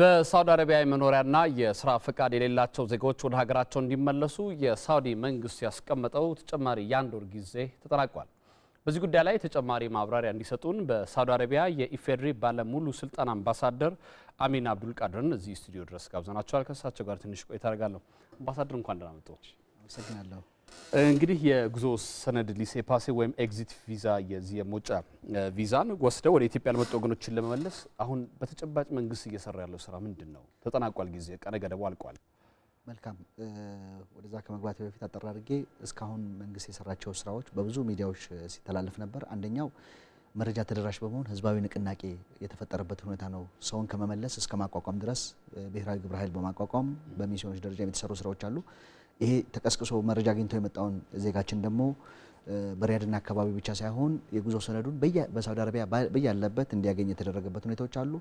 በሳውዲ አረቢያ የመኖሪያና የስራ ፈቃድ የሌላቸው ዜጎች ወደ ሀገራቸው እንዲመለሱ የሳውዲ መንግስት ያስቀመጠው ተጨማሪ የአንድ ወር ጊዜ ተጠናቋል። በዚህ ጉዳይ ላይ ተጨማሪ ማብራሪያ እንዲሰጡን በሳውዲ አረቢያ የኢፌዴሪ ባለሙሉ ስልጣን አምባሳደር አሚን አብዱል ቃድርን እዚህ ስቱዲዮ ድረስ ጋብዘናቸዋል። ከእሳቸው ጋር ትንሽ ቆይታ አደርጋለሁ። አምባሳደር እንኳን ደህና መጡ። አመሰግናለሁ። እንግዲህ የጉዞ ሰነድ ሊሴ ፓሴ ወይም ኤግዚት ቪዛ የዚህ የመውጫ ቪዛን ወስደው ወደ ኢትዮጵያ ለመጡ ወገኖችን ለመመለስ አሁን በተጨባጭ መንግስት እየሰራ ያለው ስራ ምንድን ነው? ተጠናቋል። ጊዜ ቀነ ገደቡ አልቋል። መልካም። ወደዛ ከመግባት በፊት አጠር እስካሁን መንግስት የሰራቸው ስራዎች በብዙ ሚዲያዎች ሲተላለፍ ነበር። አንደኛው መረጃ ተደራሽ በመሆን ህዝባዊ ንቅናቄ የተፈጠረበት ሁኔታ ነው። ሰውን ከመመለስ እስከ ማቋቋም ድረስ ብሔራዊ ግብረ ኃይል በማቋቋም በሚስዮኖች ደረጃ የተሰሩ ስራዎች አሉ። ይሄ ተቀስቅሶ መረጃ አግኝቶ የመጣውን ዜጋችን ደግሞ በሪያድና አካባቢ ብቻ ሳይሆን የጉዞ ሰነዱን በሳውዲ አረቢያ በያለበት እንዲያገኝ የተደረገበት ሁኔታዎች አሉ።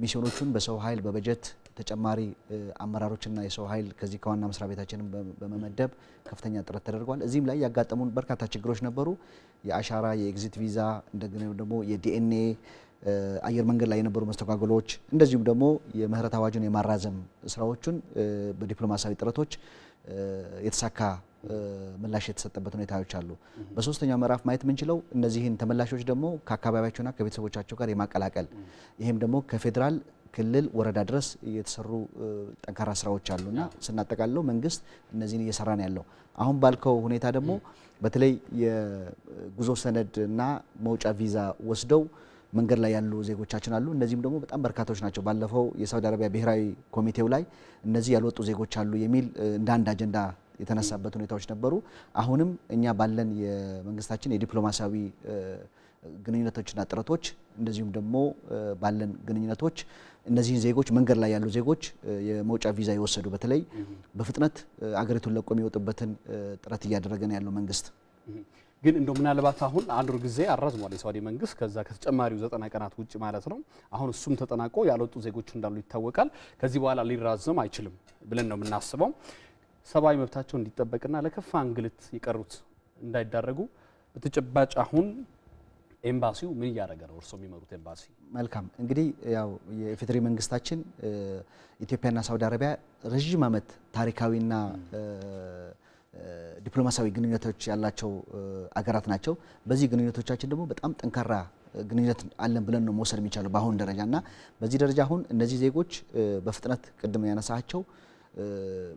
ሚስዮኖቹን በሰው ኃይል በበጀት ተጨማሪ አመራሮችና የሰው ኃይል ከዚህ ከዋና መስሪያ ቤታችንም በመመደብ ከፍተኛ ጥረት ተደርጓል። እዚህም ላይ ያጋጠሙን በርካታ ችግሮች ነበሩ። የአሻራ፣ የኤግዚት ቪዛ እንደገና ደግሞ የዲኤንኤ አየር መንገድ ላይ የነበሩ መስተጓጎሎች እንደዚሁም ደግሞ የምህረት አዋጁን የማራዘም ስራዎቹን በዲፕሎማሲያዊ ጥረቶች የተሳካ ምላሽ የተሰጠበት ሁኔታዎች አሉ። በሶስተኛው ምዕራፍ ማየት የምንችለው እነዚህን ተመላሾች ደግሞ ከአካባቢያቸውና ከቤተሰቦቻቸው ጋር የማቀላቀል ይህም ደግሞ ከፌዴራል ክልል ወረዳ ድረስ የተሰሩ ጠንካራ ስራዎች አሉ እና ስናጠቃልለው መንግስት እነዚህን እየሰራ ነው ያለው። አሁን ባልከው ሁኔታ ደግሞ በተለይ የጉዞ ሰነድ እና መውጫ ቪዛ ወስደው መንገድ ላይ ያሉ ዜጎቻችን አሉ። እነዚህም ደግሞ በጣም በርካታዎች ናቸው። ባለፈው የሳውዲ አረቢያ ብሔራዊ ኮሚቴው ላይ እነዚህ ያልወጡ ዜጎች አሉ የሚል እንደ አንድ አጀንዳ የተነሳበት ሁኔታዎች ነበሩ። አሁንም እኛ ባለን የመንግስታችን የዲፕሎማሲያዊ ግንኙነቶችና ጥረቶች እንደዚሁም ደግሞ ባለን ግንኙነቶች እነዚህን ዜጎች መንገድ ላይ ያሉ ዜጎች የመውጫ ቪዛ የወሰዱ በተለይ በፍጥነት አገሪቱን ለቆ የሚወጡበትን ጥረት እያደረገ ነው ያለው መንግስት። ግን እንደው ምናልባት አሁን አንድ ወር ጊዜ አራዝሟል የሳውዲ መንግስት ከዛ ከተጨማሪው ዘጠና ቀናት ውጭ ማለት ነው። አሁን እሱም ተጠናቆ ያልወጡ ዜጎች እንዳሉ ይታወቃል። ከዚህ በኋላ ሊራዘም አይችልም ብለን ነው የምናስበው። ሰብአዊ መብታቸው እንዲጠበቅና ለከፋ እንግልት የቀሩት እንዳይዳረጉ በተጨባጭ አሁን ኤምባሲው ምን እያደረገ ነው? እርስዎ የሚመሩት ኤምባሲ። መልካም እንግዲህ ያው የኢፌዴሪ መንግስታችን ኢትዮጵያና ሳውዲ አረቢያ ረዥም ዓመት ታሪካዊና ዲፕሎማሲያዊ ግንኙነቶች ያላቸው አገራት ናቸው። በዚህ ግንኙነቶቻችን ደግሞ በጣም ጠንካራ ግንኙነት አለን ብለን ነው መውሰድ የሚቻለው በአሁን ደረጃ እና በዚህ ደረጃ አሁን እነዚህ ዜጎች በፍጥነት ቅድም ያነሳቸው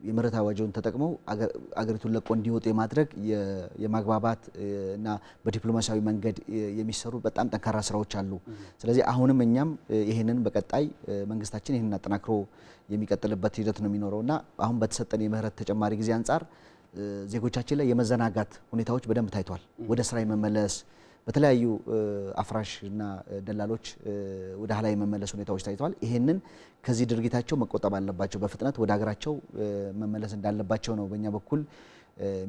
የምህረት አዋጁን ተጠቅመው አገሪቱን ለቆ እንዲወጡ የማድረግ የማግባባት እና በዲፕሎማሲያዊ መንገድ የሚሰሩ በጣም ጠንካራ ስራዎች አሉ። ስለዚህ አሁንም እኛም ይህንን በቀጣይ መንግስታችን ይህንን አጠናክሮ የሚቀጥልበት ሂደት ነው የሚኖረው እና አሁን በተሰጠን የምህረት ተጨማሪ ጊዜ አንጻር ዜጎቻችን ላይ የመዘናጋት ሁኔታዎች በደንብ ታይቷል። ወደ ስራ የመመለስ በተለያዩ አፍራሽ እና ደላሎች ወደ ኋላ የመመለስ ሁኔታዎች ታይተዋል። ይሄንን ከዚህ ድርጊታቸው መቆጠብ አለባቸው። በፍጥነት ወደ ሀገራቸው መመለስ እንዳለባቸው ነው በእኛ በኩል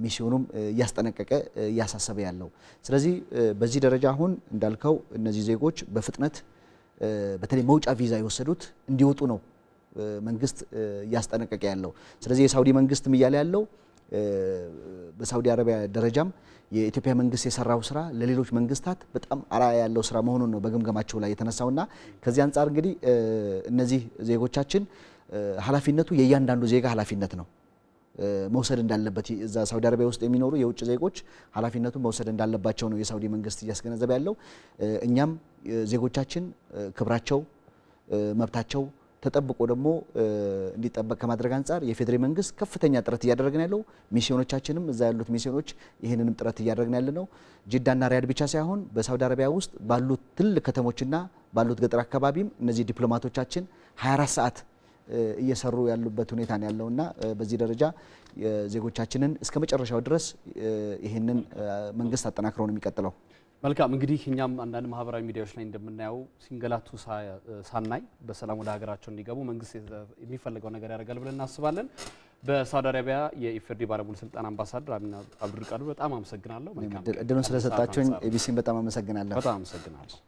ሚስዮኑም እያስጠነቀቀ እያሳሰበ ያለው። ስለዚህ በዚህ ደረጃ አሁን እንዳልከው እነዚህ ዜጎች በፍጥነት በተለይ መውጫ ቪዛ የወሰዱት እንዲወጡ ነው መንግስት እያስጠነቀቀ ያለው። ስለዚህ የሳውዲ መንግስትም እያለ ያለው በሳውዲ አረቢያ ደረጃም የኢትዮጵያ መንግስት የሰራው ስራ ለሌሎች መንግስታት በጣም አራ ያለው ስራ መሆኑን ነው በግምገማቸው ላይ የተነሳውና ከዚህ አንጻር እንግዲህ እነዚህ ዜጎቻችን ኃላፊነቱ የእያንዳንዱ ዜጋ ኃላፊነት ነው መውሰድ እንዳለበት እዛ ሳውዲ አረቢያ ውስጥ የሚኖሩ የውጭ ዜጎች ኃላፊነቱን መውሰድ እንዳለባቸው ነው የሳውዲ መንግስት እያስገነዘበ ያለው። እኛም ዜጎቻችን ክብራቸው፣ መብታቸው ተጠብቆ ደግሞ እንዲጠበቅ ከማድረግ አንጻር የፌዴሬ መንግስት ከፍተኛ ጥረት እያደረግን ያለው ሚስዮኖቻችንም እዛ ያሉት ሚስዮኖች ይህንንም ጥረት እያደረግን ያለ ነው። ጅዳና ሪያድ ብቻ ሳይሆን በሳውዲ አረቢያ ውስጥ ባሉት ትልቅ ከተሞችና ባሉት ገጠር አካባቢም እነዚህ ዲፕሎማቶቻችን 24 ሰዓት እየሰሩ ያሉበት ሁኔታ ነው እና በዚህ ደረጃ ዜጎቻችንን እስከ መጨረሻው ድረስ ይህንን መንግስት አጠናክሮ ነው የሚቀጥለው። መልካም እንግዲህ እኛም አንዳንድ ማህበራዊ ሚዲያዎች ላይ እንደምናየው ሲንገላቱ ሳናይ በሰላም ወደ ሀገራቸው እንዲገቡ መንግስት የሚፈልገው ነገር ያደርጋል ብለን እናስባለን። በሳውዲ አረቢያ የኢፌዴሪ ባለሙሉ ስልጣን አምባሳደር አሚና አብዱልቃድር በጣም አመሰግናለሁ። እድሉን ስለሰጣቸውኝ ኤቢሲን በጣም አመሰግናለሁ። በጣም አመሰግናለሁ።